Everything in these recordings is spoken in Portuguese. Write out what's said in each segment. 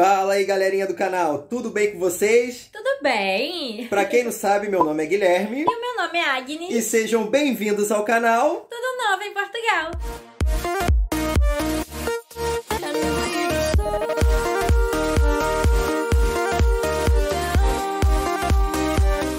Fala aí, galerinha do canal, tudo bem com vocês? Tudo bem! Pra quem não sabe, meu nome é Guilherme. E o meu nome é Agnes. E sejam bem-vindos ao canal Tudo Novo em Portugal.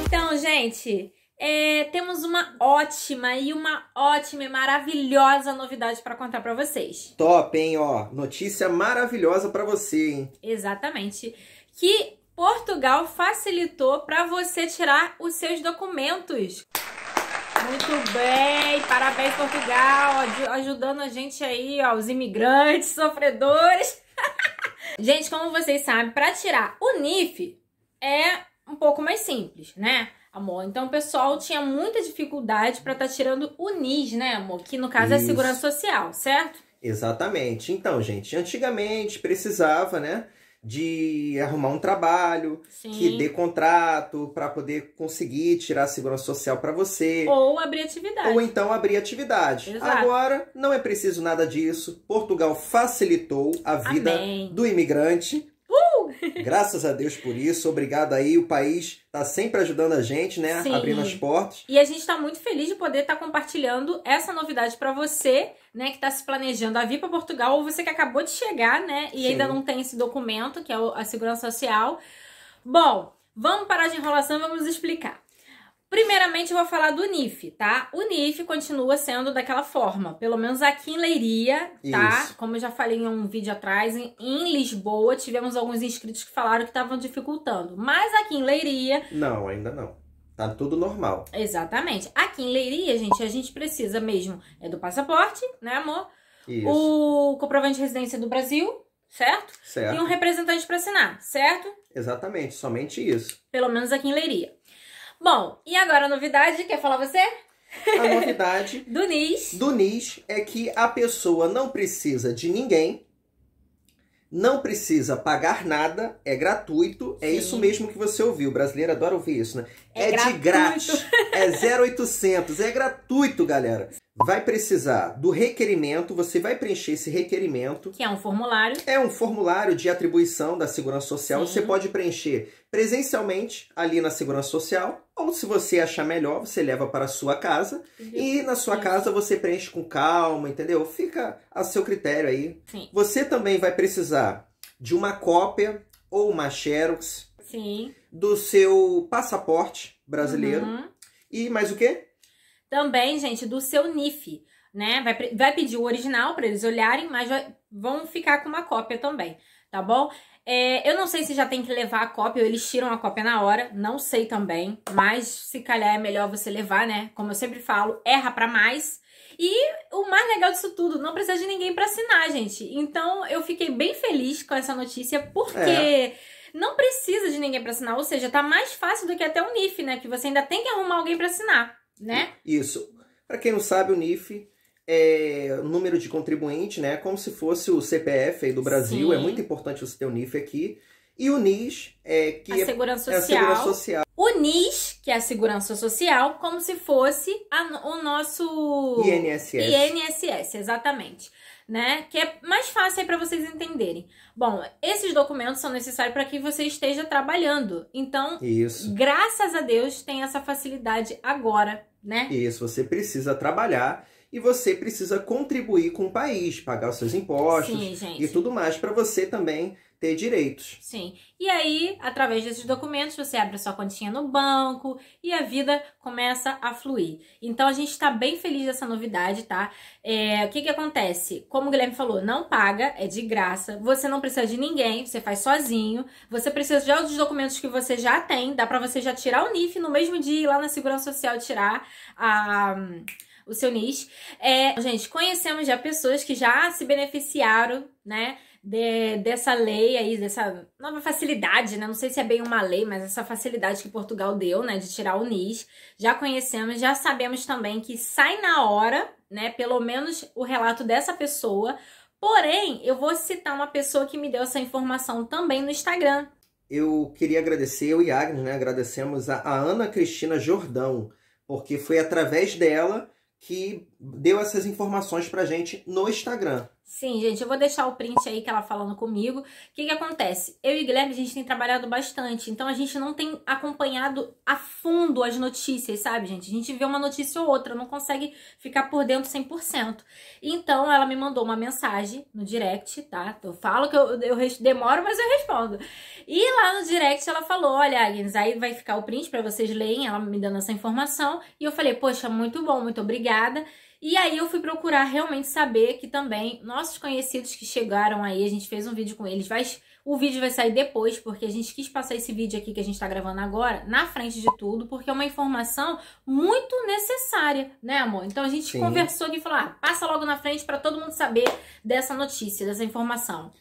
Então, gente, é, temos uma ótima e uma ótima e maravilhosa novidade para contar para vocês. Top, hein? Ó, notícia maravilhosa para você, hein? Exatamente. Que Portugal facilitou para você tirar os seus documentos. Muito bem, parabéns Portugal, ajudando a gente aí, ó, os imigrantes sofredores. gente, como vocês sabem, para tirar o NIF é um pouco mais simples, né? amor. Então, o pessoal tinha muita dificuldade para estar tá tirando o NIS, né, amor? Que no caso é Isso. é segurança social, certo? Exatamente. Então, gente, antigamente precisava, né? de arrumar um trabalho Sim. que dê contrato para poder conseguir tirar a segurança social para você ou abrir atividade ou então abrir atividade Exato. agora não é preciso nada disso Portugal facilitou a vida Amém. do imigrante Graças a Deus por isso. Obrigado aí. O país tá sempre ajudando a gente, né? Sim. Abrindo as portas. E a gente tá muito feliz de poder estar tá compartilhando essa novidade para você, né, que tá se planejando a vir para Portugal ou você que acabou de chegar, né, e Sim. ainda não tem esse documento, que é a segurança social. Bom, vamos parar de enrolação, vamos explicar. Primeiramente, eu vou falar do NIF, tá? O NIF continua sendo daquela forma, pelo menos aqui em Leiria, tá? Isso. Como eu já falei em um vídeo atrás, em, em Lisboa tivemos alguns inscritos que falaram que estavam dificultando, mas aqui em Leiria. Não, ainda não. Tá tudo normal. Exatamente. Aqui em Leiria, gente, a gente precisa mesmo é do passaporte, né, amor? Isso. O comprovante de residência do Brasil, certo? Certo. E um representante para assinar, certo? Exatamente, somente isso. Pelo menos aqui em Leiria. Bom, e agora a novidade? Quer falar você? A novidade do NIS. do NIS é que a pessoa não precisa de ninguém, não precisa pagar nada, é gratuito. É Sim. É isso mesmo que você ouviu. O brasileiro adora ouvir isso, né? É, é de grátis. É 0800. É gratuito, galera vai precisar do requerimento, você vai preencher esse requerimento. Que é um formulário. É um formulário de atribuição da Segurança Social. Sim. Você pode preencher presencialmente ali na Segurança Social, ou se você achar melhor, você leva para a sua casa. E na sua Sim. É casa você preenche com calma, entendeu? Fica a seu critério aí. Você também vai precisar de uma cópia ou uma xerox. Do seu passaporte brasileiro. Uhum. E mais o quê? também, gente, do seu NIF, né? Vai, vai pedir o original para eles olharem, mas vai, vão ficar com uma cópia também, tá bom? É, eu não sei se já tem que levar a cópia ou eles tiram a cópia na hora, não sei também, mas se calhar é melhor você levar, né? Como eu sempre falo, erra para mais. E o mais legal disso tudo, não precisa de ninguém para assinar, gente. Então eu fiquei bem feliz com essa notícia porque é. não precisa de ninguém para assinar, ou seja, tá mais fácil do que até o NIF, né? Que você ainda tem que arrumar alguém para assinar né? Isso. Para quem não sabe, o NIF é o número de contribuinte, né? É como se fosse o CPF aí do Brasil. É Sim. É muito importante você ter o NIF aqui. E o NIS, é, que a é, segurança social, é a segurança social. O NIS, que é a segurança social, como se fosse a, o nosso INSS. INSS, exatamente. Né? Que é mais fácil para vocês entenderem. Bom, esses documentos são necessários para que você esteja trabalhando. Então, Isso. graças a Deus, tem essa facilidade agora, né? Isso, você precisa trabalhar e você precisa contribuir com o país, pagar os seus impostos Sim, e tudo mais para você também ter direitos. Sim. E aí, através desses documentos, você abre sua continha no banco e a vida começa a fluir. Então a gente está bem feliz dessa novidade, tá? É, o que que acontece? Como o Guilherme falou, não paga, é de graça. Você não precisa de ninguém, você faz sozinho. Você precisa de outros documentos que você já tem. Dá para você já tirar o NIF no mesmo dia ir lá na Segurança Social tirar a o seu nicho. É, gente, conhecemos já pessoas que já se beneficiaram, né? De, dessa lei aí, dessa nova facilidade, né? Não sei se é bem uma lei, mas essa facilidade que Portugal deu, né? De tirar o NIS. Já conhecemos, já sabemos também que sai na hora, né? Pelo menos o relato dessa pessoa. Porém, eu vou citar uma pessoa que me deu essa informação também no Instagram. Eu queria agradecer, eu e Agnes, né? Agradecemos a, a Ana Cristina Jordão, porque foi através dela que deu essas informações para gente no Instagram. Sim, gente, eu vou deixar o print aí que ela falando comigo. O que, que acontece? Eu e Guilherme, a gente tem trabalhado bastante, então a gente não tem acompanhado a fundo as notícias, sabe, gente? A gente vê uma notícia ou outra, não consegue ficar por dentro 100%. Então, ela me mandou uma mensagem no direct, tá? Eu falo que eu, eu demoro, mas eu respondo. E lá no direct ela falou, olha, Agnes, aí vai ficar o print para vocês lerem, ela me dando essa informação. E eu falei, poxa, muito bom, muito obrigada. E aí eu fui procurar realmente saber que também nossos conhecidos que chegaram aí, a gente fez um vídeo com eles, vai, o vídeo vai sair depois, porque a gente quis passar esse vídeo aqui que a gente tá gravando agora na frente de tudo, porque é uma informação muito necessária, né, amor? Então a gente Sim. conversou aqui e falou: ah, passa logo na frente para todo mundo saber dessa notícia, dessa informação.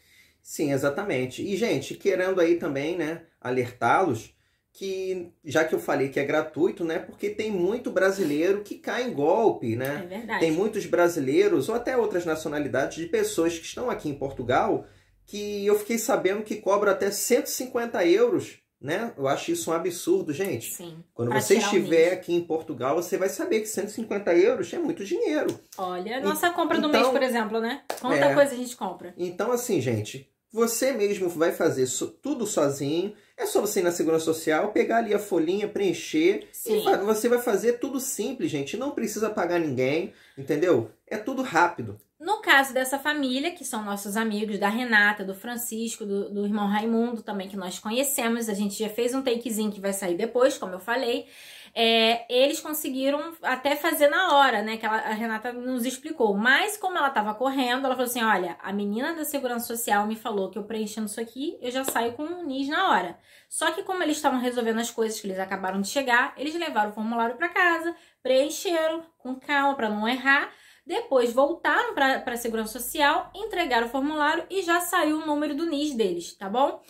Sim, exatamente. E, gente, querendo aí também, né, alertá-los que já que eu falei que é gratuito, né? Porque tem muito brasileiro que cai em golpe, né? É verdade. Tem muitos brasileiros ou até outras nacionalidades de pessoas que estão aqui em Portugal que eu fiquei sabendo que cobra até 150 euros, né? Eu acho isso um absurdo, gente. Sim. Quando você estiver aqui em Portugal, você vai saber que 150 euros é muito dinheiro. Olha, nossa compra do então, mês, por exemplo, né? Quanta é, coisa a gente compra. Então, assim, gente, você mesmo vai fazer tudo sozinho. É só você ir na Segurança Social, pegar ali a folhinha, preencher. Sim. E você vai fazer tudo simples, gente. Não precisa pagar ninguém, entendeu? É tudo rápido. No caso dessa família, que são nossos amigos, da Renata, do Francisco, do, do irmão Raimundo também, que nós conhecemos. A gente já fez um takezinho que vai sair depois, como eu falei é, eles conseguiram até fazer na hora, né? Que ela, a Renata nos explicou. Mas como ela tava correndo, ela falou assim: olha, a menina da segurança social me falou que eu preenchendo isso aqui, eu já saio com o NIS na hora. Só que como eles estavam resolvendo as coisas que eles acabaram de chegar, eles levaram o formulário para casa, preencheram com calma para não errar. Depois voltaram para a Segurança Social, entregaram o formulário e já saiu o número do NIS deles, tá bom?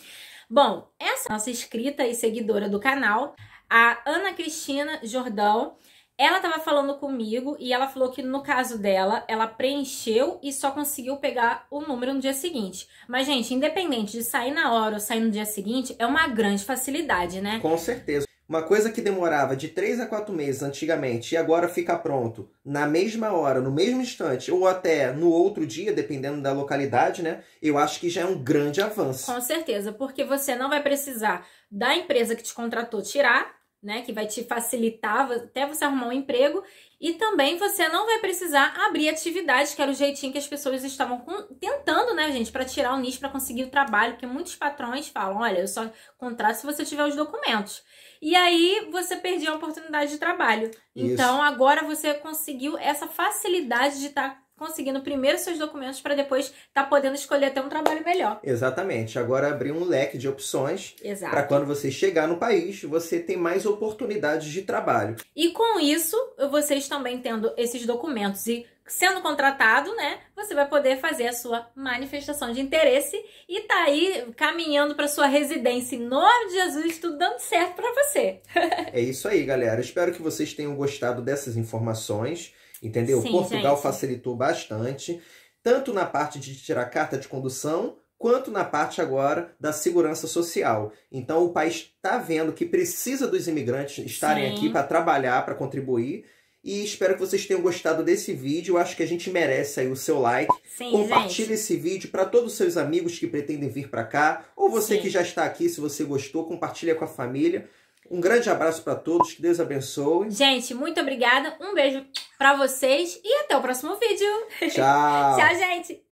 Bom, essa é nossa inscrita e seguidora do canal a Ana Cristina Jordão. Ela estava falando comigo e ela falou que no caso dela, ela preencheu e só conseguiu pegar o número no dia seguinte. Mas, gente, independente de sair na hora ou sair no dia seguinte, é uma grande facilidade, né? Com certeza. Uma coisa que demorava de 3 a 4 meses antigamente e agora fica pronto na mesma hora, no mesmo instante ou até no outro dia, dependendo da localidade, né? Eu acho que já é um grande avanço. Com certeza, porque você não vai precisar da empresa que te contratou tirar né? Que vai te facilitar até você arrumar um emprego. E também você não vai precisar abrir atividades, que era o jeitinho que as pessoas estavam com, tentando, né, gente, para tirar o NIS, para conseguir o trabalho, porque muitos patrões falam: olha, eu só contrato se você tiver os documentos. E aí você perdia a oportunidade de trabalho. Isso. Então agora você conseguiu essa facilidade de estar. Tá conseguindo primeiro seus documentos para depois estar tá podendo escolher até um trabalho melhor. Exatamente. Agora abrir um leque de opções para quando você chegar no país, você tem mais oportunidades de trabalho. E com isso, vocês também tendo esses documentos e sendo contratado, né? Você vai poder fazer a sua manifestação de interesse e tá aí caminhando para sua residência em nome de Jesus, tudo dando certo para você. é isso aí, galera. Espero que vocês tenham gostado dessas informações. Entendeu? Sim, Portugal gente. facilitou bastante, tanto na parte de tirar carta de condução, quanto na parte agora da segurança social. Então o país está vendo que precisa dos imigrantes estarem Sim. aqui para trabalhar, para contribuir. E espero que vocês tenham gostado desse vídeo. acho que a gente merece aí o seu like. Sim, Compartilhe gente. esse vídeo para todos os seus amigos que pretendem vir para cá. Ou você Sim. que já está aqui, se você gostou, compartilha com a família. Um grande abraço para todos, que Deus abençoe. Gente, muito obrigada, um beijo para vocês e até o próximo vídeo. Tchau. Tchau, gente.